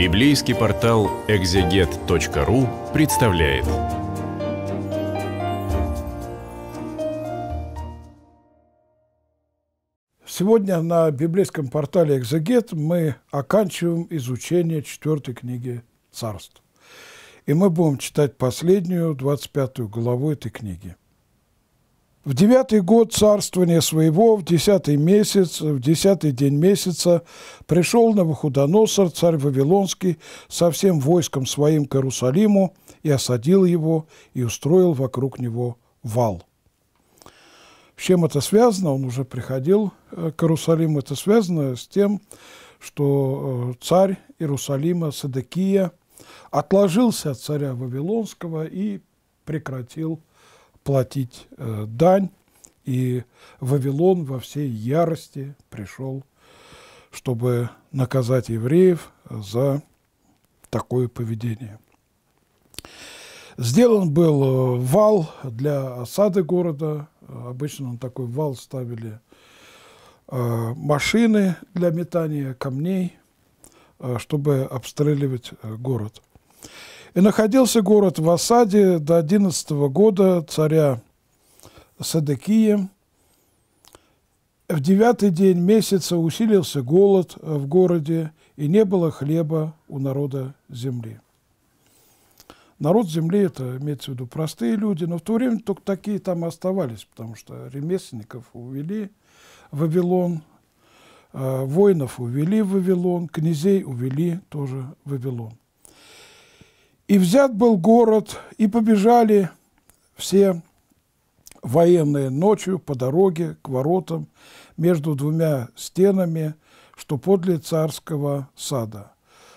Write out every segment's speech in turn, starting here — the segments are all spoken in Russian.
Библейский портал экзегет.ру представляет. Сегодня на библейском портале «Экзегет» мы оканчиваем изучение четвертой книги «Царств». И мы будем читать последнюю, 25 главу этой книги. В девятый год царствования своего, в десятый месяц, в десятый день месяца, пришел Навуходоносор, царь Вавилонский, со всем войском своим к Иерусалиму и осадил его, и устроил вокруг него вал. С чем это связано? Он уже приходил э, к Иерусалиму. Это связано с тем, что э, царь Иерусалима Садыкия отложился от царя Вавилонского и прекратил платить э, дань, и Вавилон во всей ярости пришел, чтобы наказать евреев за такое поведение. Сделан был э, вал для осады города. Обычно на такой вал ставили э, машины для метания камней, чтобы обстреливать город – и находился город в осаде до 11 года царя Садыкия. В девятый день месяца усилился голод в городе, и не было хлеба у народа земли. Народ земли – это, имеется в виду, простые люди, но в то время только такие там оставались, потому что ремесленников увели в Вавилон, э, воинов увели в Вавилон, князей увели тоже в Вавилон. И взят был город, и побежали все военные ночью по дороге к воротам между двумя стенами, что подле царского сада.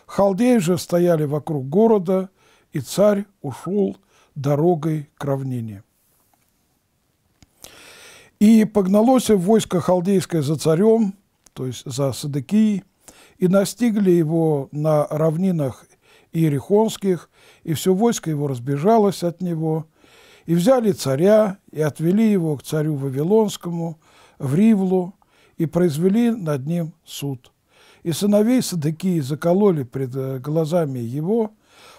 Халдеи же стояли вокруг города, и царь ушел дорогой к равнине. И погналось войско халдейское за царем, то есть за Садыкией, и настигли его на равнинах иерихонских, и все войско его разбежалось от него, и взяли царя, и отвели его к царю Вавилонскому, в Ривлу, и произвели над ним суд. И сыновей Садыкии закололи пред э, глазами его,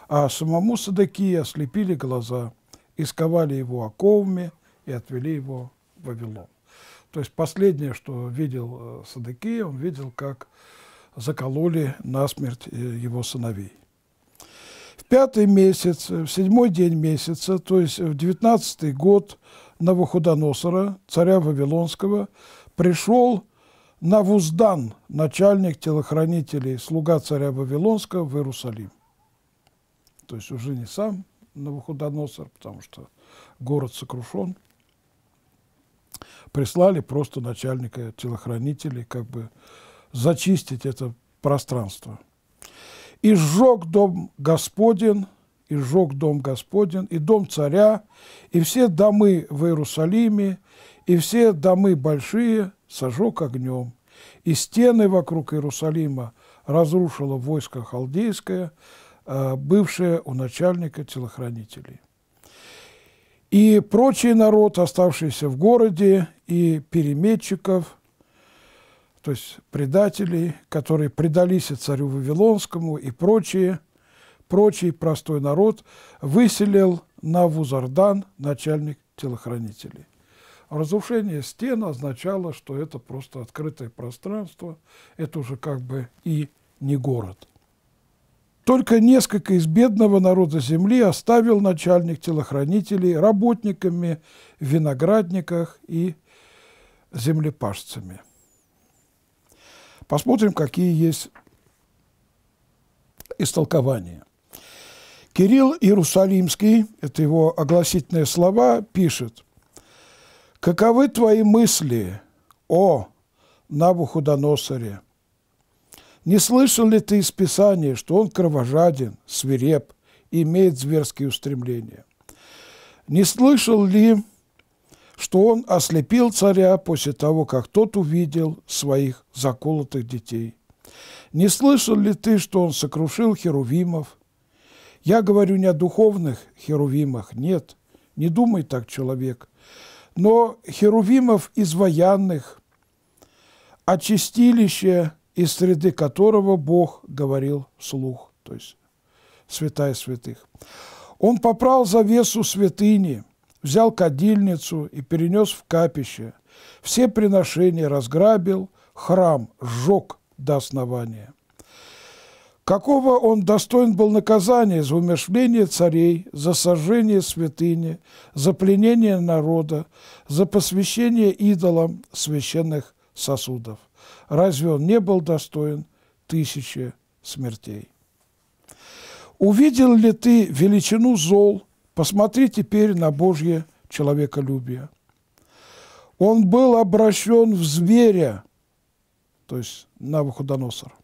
а самому Садыкии ослепили глаза, и сковали его оковами, и отвели его в Вавилон. То есть последнее, что видел э, Садыкия, он видел, как закололи насмерть э, его сыновей пятый месяц, э, в седьмой день месяца, то есть в девятнадцатый год Навуходоносора, царя Вавилонского, пришел Навуздан, начальник телохранителей, слуга царя Вавилонского в Иерусалим. То есть уже не сам Навуходоносор, потому что город сокрушен. Прислали просто начальника телохранителей, как бы зачистить это пространство. «И сжег дом Господен, и сжег дом Господен, и дом царя, и все домы в Иерусалиме, и все домы большие сожег огнем, и стены вокруг Иерусалима разрушило войско халдейское, э, бывшее у начальника телохранителей. И прочий народ, оставшийся в городе, и переметчиков, то есть предателей, которые предались и царю Вавилонскому и прочие, прочий простой народ выселил на Вузардан начальник телохранителей. Разрушение стен означало, что это просто открытое пространство, это уже как бы и не город. Только несколько из бедного народа земли оставил начальник телохранителей работниками в виноградниках и землепашцами. Посмотрим, какие есть истолкования. Кирилл Иерусалимский, это его огласительные слова, пишет, «Каковы твои мысли о Навуходоносоре? Не слышал ли ты из Писания, что он кровожаден, свиреп, имеет зверские устремления? Не слышал ли что он ослепил царя после того, как тот увидел своих заколотых детей. Не слышал ли ты, что он сокрушил херувимов? Я говорю не о духовных херувимах, нет, не думай так, человек, но херувимов изваянных, о чистилище, из среды которого Бог говорил слух, то есть святая святых. Он попрал завесу святыни – взял кадильницу и перенес в капище. Все приношения разграбил, храм сжег до основания. Какого он достоин был наказания за умершление царей, за сожжение святыни, за пленение народа, за посвящение идолам священных сосудов? Разве он не был достоин тысячи смертей? Увидел ли ты величину зол – Посмотри теперь на Божье человеколюбие. Он был обращен в зверя, то есть на Навуходоносор.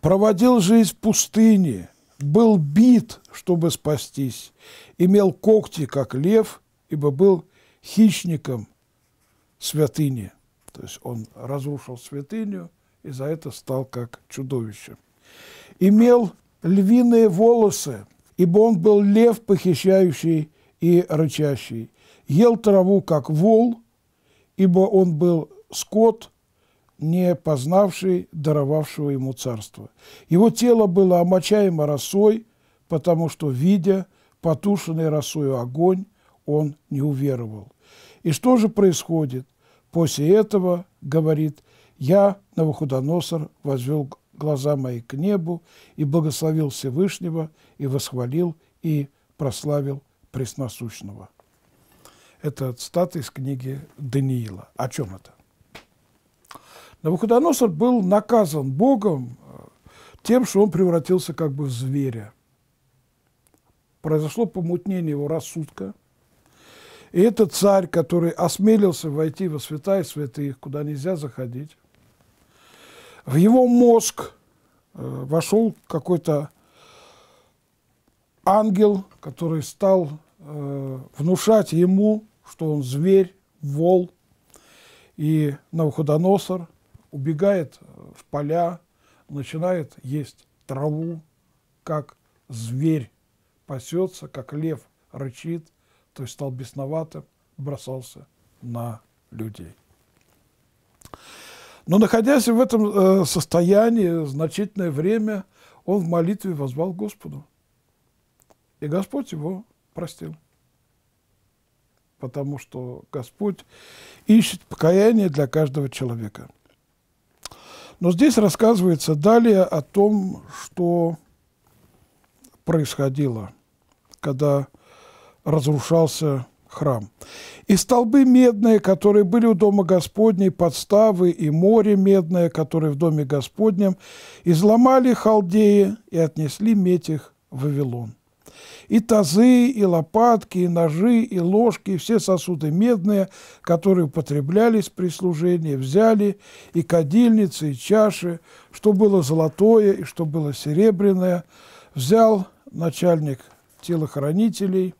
Проводил жизнь в пустыне, был бит, чтобы спастись, имел когти, как лев, ибо был хищником святыни. То есть он разрушил святыню и за это стал как чудовище. Имел львиные волосы – ибо он был лев, похищающий и рычащий. Ел траву, как вол, ибо он был скот, не познавший, даровавшего ему царство. Его тело было омочаемо росой, потому что, видя потушенный росою огонь, он не уверовал. И что же происходит? После этого, говорит, я, Навуходоносор, возвел глаза мои к небу, и благословил Всевышнего, и восхвалил, и прославил Пресносущного». Это цитата из книги Даниила. О чем это? Навуходоносор был наказан Богом э, тем, что он превратился как бы в зверя. Произошло помутнение его рассудка. И этот царь, который осмелился войти во святая святых, куда нельзя заходить, в его мозг э, вошел какой-то ангел, который стал э, внушать ему, что он зверь, вол, и Навуходоносор убегает э, в поля, начинает есть траву, как зверь пасется, как лев рычит, то есть стал бесноватым, бросался на людей. Но находясь в этом э, состоянии значительное время, он в молитве возвал Господу. И Господь его простил. Потому что Господь ищет покаяние для каждого человека. Но здесь рассказывается далее о том, что происходило, когда разрушался храм. И столбы медные, которые были у Дома Господней, подставы и море медное, которое в Доме Господнем, изломали халдеи и отнесли медь их в Вавилон. И тазы, и лопатки, и ножи, и ложки, и все сосуды медные, которые употреблялись при служении, взяли, и кадильницы, и чаши, что было золотое и что было серебряное, взял начальник телохранителей –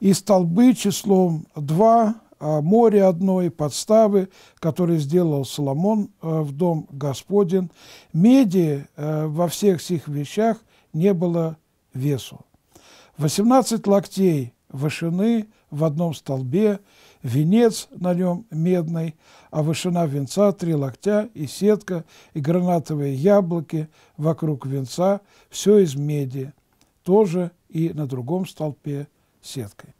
и столбы числом два, а, море одной, подставы, которые сделал Соломон э, в дом Господен. Меди э, во всех сих вещах не было весу. 18 локтей вышины в одном столбе, венец на нем медный, а вышина венца – три локтя и сетка, и гранатовые яблоки вокруг венца – все из меди, тоже и на другом столпе сеткой.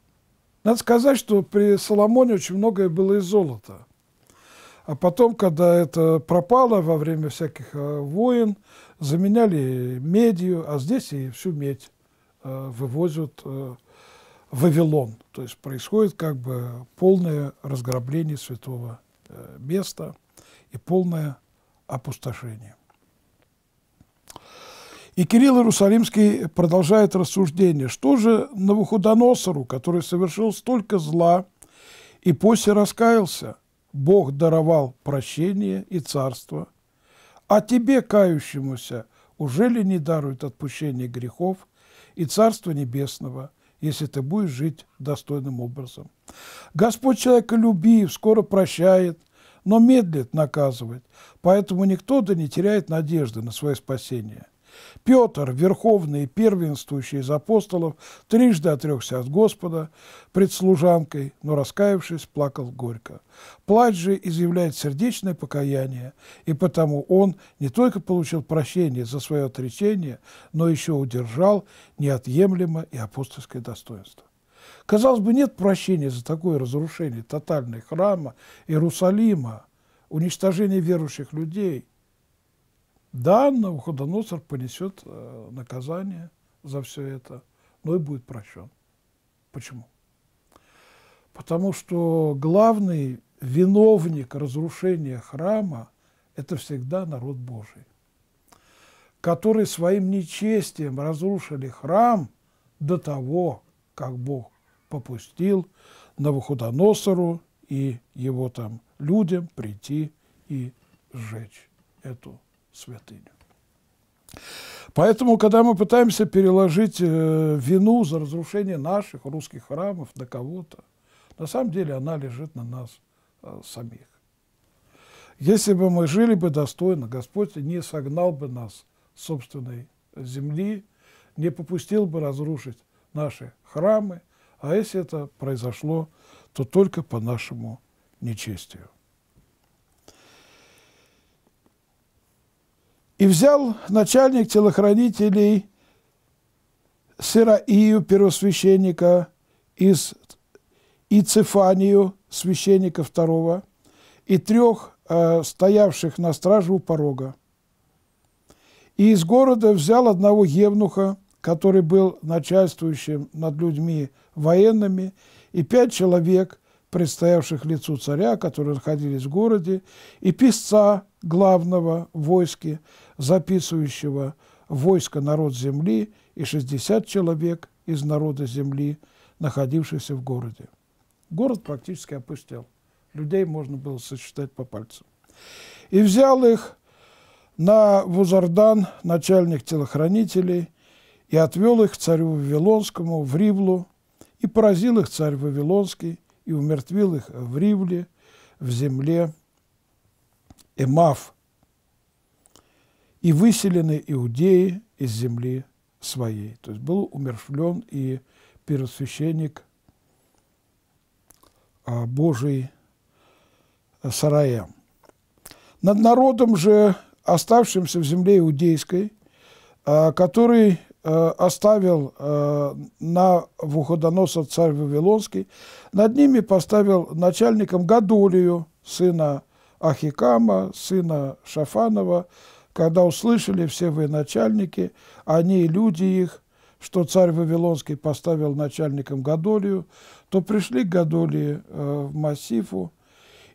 Надо сказать, что при Соломоне очень многое было из золота. А потом, когда это пропало во время всяких э, войн, заменяли медью, а здесь и всю медь э, вывозят в э, Вавилон. То есть происходит как бы полное разграбление святого места и полное опустошение. И Кирилл Иерусалимский продолжает рассуждение, что же Навуходоносору, который совершил столько зла и после раскаялся, Бог даровал прощение и царство, а тебе, кающемуся, уже ли не даруют отпущение грехов и царство небесного, если ты будешь жить достойным образом? Господь человека любив, скоро прощает, но медлит наказывать, поэтому никто да не теряет надежды на свое спасение – Петр, верховный и первенствующий из апостолов, трижды отрекся от Господа пред служанкой, но, раскаявшись, плакал горько. Плач же изъявляет сердечное покаяние, и потому он не только получил прощение за свое отречение, но еще удержал неотъемлемо и апостольское достоинство. Казалось бы, нет прощения за такое разрушение тотальной храма Иерусалима, уничтожение верующих людей – да, Навуходоносор понесет э, наказание за все это, но и будет прощен. Почему? Потому что главный виновник разрушения храма – это всегда народ Божий, который своим нечестием разрушили храм до того, как Бог попустил Навуходоносору и его там людям прийти и сжечь эту святыню. Поэтому, когда мы пытаемся переложить э, вину за разрушение наших русских храмов на кого-то, на самом деле она лежит на нас э, самих. Если бы мы жили бы достойно, Господь не согнал бы нас с собственной земли, не попустил бы разрушить наши храмы, а если это произошло, то только по нашему нечестию. И взял начальник телохранителей Сираию, первосвященника, из Ицефанию, священника второго, и трех э, стоявших на страже у порога. И из города взял одного евнуха, который был начальствующим над людьми военными, и пять человек, предстоявших лицу царя, которые находились в городе, и писца главного войски, записывающего войско народ земли и 60 человек из народа земли, находившихся в городе. Город практически опустел. Людей можно было сосчитать по пальцам. И взял их на Вузардан начальник телохранителей и отвел их к царю Вавилонскому в Ривлу, и поразил их царь Вавилонский, и умертвил их в Ривле, в земле Эмав – и выселены иудеи из земли своей. То есть был умершлен и первосвященник а, Божий э, Сараем. Над народом же, оставшимся в земле иудейской, а, который э, оставил э, на Вуходоноса царь Вавилонский, над ними поставил начальником Гадолию, сына Ахикама, сына Шафанова, когда услышали все вы начальники, они и люди их, что царь Вавилонский поставил начальником Гадолию, то пришли к Гадолии э, в Массифу,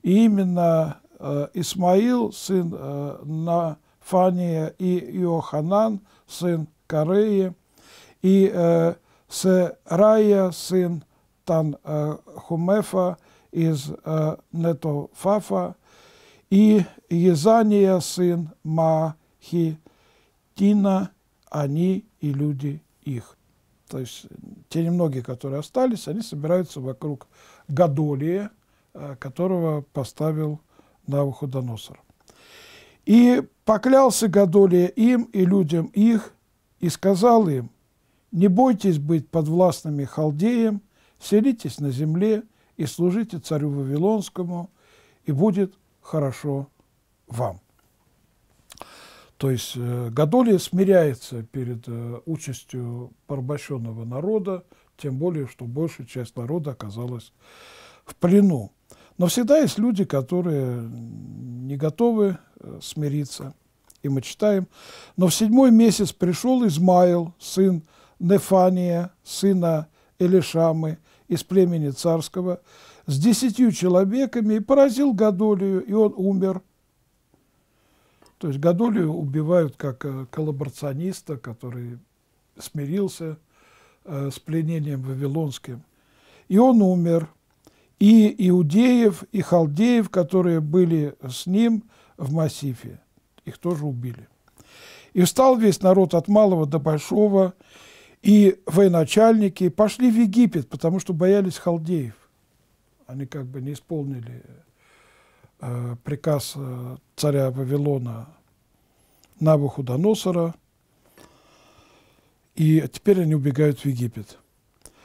и именно э, Исмаил, сын э, Нафания, и Иоханан, сын Кореи, и э, Серая, сын Танхумефа из э, Нетофафа, и Езания сын Махи, Тина, они и люди их. То есть те немногие, которые остались, они собираются вокруг Гадолия, которого поставил на Навуходоносор. И поклялся Гадолия им и людям их, и сказал им, не бойтесь быть подвластными халдеям, селитесь на земле и служите царю Вавилонскому, и будет хорошо вам. То есть э, Гадолия смиряется перед э, участью порабощенного народа, тем более, что большая часть народа оказалась в плену. Но всегда есть люди, которые не готовы э, смириться. И мы читаем. Но в седьмой месяц пришел Измаил, сын Нефания, сына Элишамы, из племени царского, с десятью человеками и поразил Гадолию, и он умер. То есть Гадолию убивают как э, коллаборациониста, который смирился э, с пленением вавилонским. И он умер. И иудеев, и халдеев, которые были с ним в Массифе, их тоже убили. И встал весь народ от малого до большого, и военачальники пошли в Египет, потому что боялись халдеев. Они как бы не исполнили э, приказ э, царя Вавилона Навуходоносора, и теперь они убегают в Египет.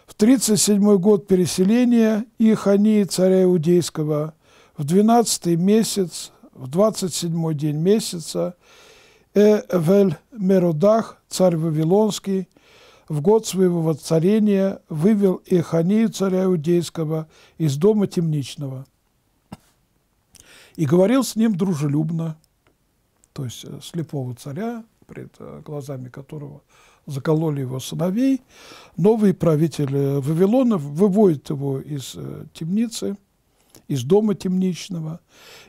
В 37 год переселения Ихани, царя Иудейского, в 12 месяц, в 27 день месяца, Эвель Меродах, царь Вавилонский, в год своего воцарения вывел Иеханию царя Иудейского из дома темничного и говорил с ним дружелюбно, то есть э, слепого царя, пред э, глазами которого закололи его сыновей. Новый правитель э, Вавилона выводит его из темницы, из дома темничного,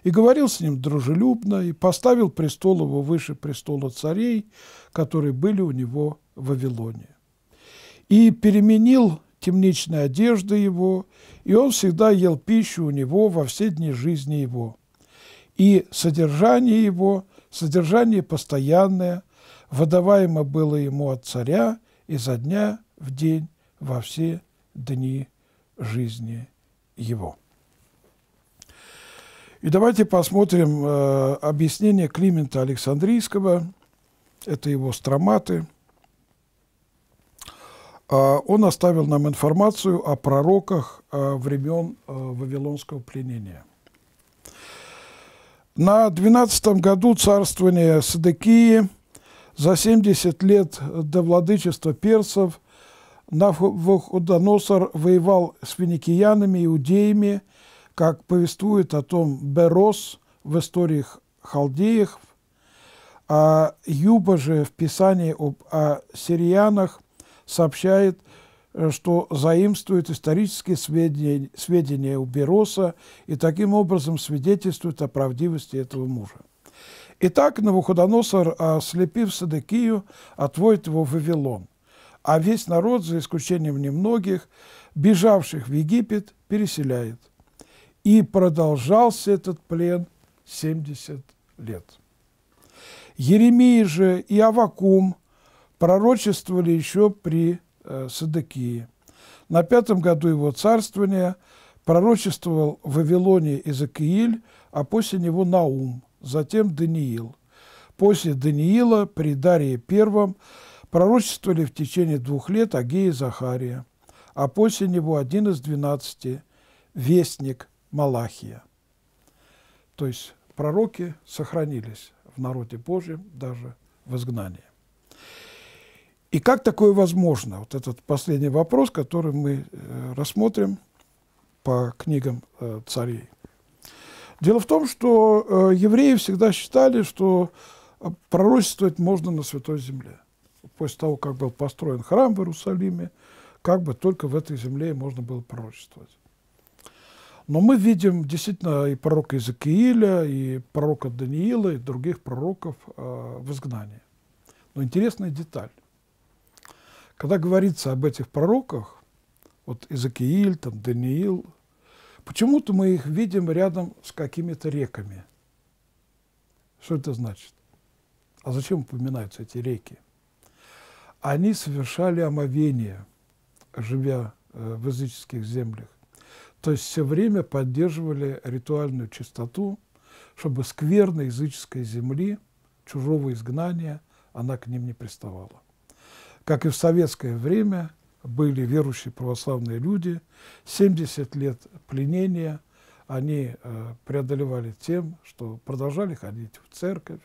и говорил с ним дружелюбно, и поставил престол его выше престола царей, которые были у него в Вавилоне и переменил темничные одежды его, и он всегда ел пищу у него во все дни жизни его. И содержание его, содержание постоянное, выдаваемо было ему от царя изо дня в день во все дни жизни его. И давайте посмотрим э, объяснение Климента Александрийского, это его строматы – а, он оставил нам информацию о пророках а, времен а, Вавилонского пленения. На 12 году царствования Садыкии за 70 лет до владычества персов Навуходоносор воевал с финикиянами, иудеями, как повествует о том Берос в историях халдеях, а Юба же в писании об о сириянах – сообщает, э, что заимствует исторические сведения, сведения у Бероса и таким образом свидетельствует о правдивости этого мужа. Итак, Навуходоносор, ослепив э, Садыкию, отводит его в Вавилон, а весь народ, за исключением немногих, бежавших в Египет, переселяет. И продолжался этот плен 70 лет. Еремия же и Авакум – пророчествовали еще при э, Садыкии. На пятом году его царствования пророчествовал в Вавилоне Изакииль, а после него Наум, затем Даниил. После Даниила при Дарии I пророчествовали в течение двух лет Агея и Захария, а после него один из двенадцати – вестник Малахия. То есть пророки сохранились в народе Божьем даже в изгнании. И как такое возможно? Вот этот последний вопрос, который мы э, рассмотрим по книгам э, царей. Дело в том, что э, евреи всегда считали, что пророчествовать можно на Святой Земле. После того, как был построен храм в Иерусалиме, как бы только в этой земле можно было пророчествовать. Но мы видим действительно и пророка Иезекииля, и пророка Даниила, и других пророков в изгнании. Но интересная деталь. Когда говорится об этих пророках, вот Изакииль, там, Даниил, почему-то мы их видим рядом с какими-то реками. Что это значит? А зачем упоминаются эти реки? Они совершали омовение, живя э, в языческих землях. То есть все время поддерживали ритуальную чистоту, чтобы скверной языческой земли, чужого изгнания, она к ним не приставала как и в советское время, были верующие православные люди. 70 лет пленения они э, преодолевали тем, что продолжали ходить в церковь,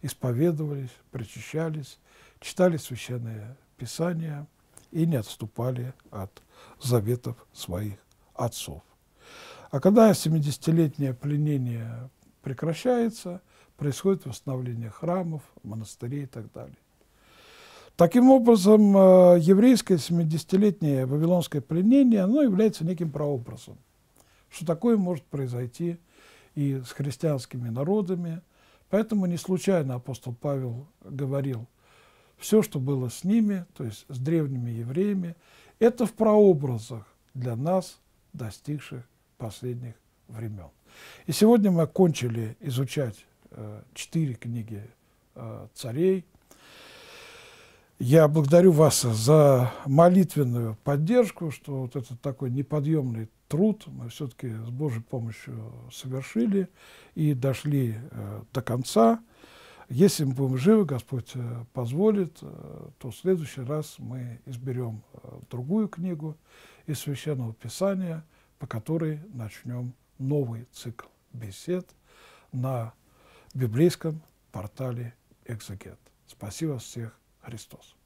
исповедовались, причащались, читали священное писание и не отступали от заветов своих отцов. А когда 70-летнее пленение прекращается, происходит восстановление храмов, монастырей и так далее. Таким образом, э, еврейское 70-летнее вавилонское пленение, оно является неким прообразом, что такое может произойти и с христианскими народами. Поэтому не случайно апостол Павел говорил, все, что было с ними, то есть с древними евреями, это в прообразах для нас, достигших последних времен. И сегодня мы окончили изучать э, четыре книги э, царей – я благодарю вас за молитвенную поддержку, что вот этот такой неподъемный труд мы все-таки с Божьей помощью совершили и дошли э, до конца. Если мы будем живы, Господь э, позволит, э, то в следующий раз мы изберем э, другую книгу из Священного Писания, по которой начнем новый цикл бесед на библейском портале «Экзегет». Спасибо всех Chrystus.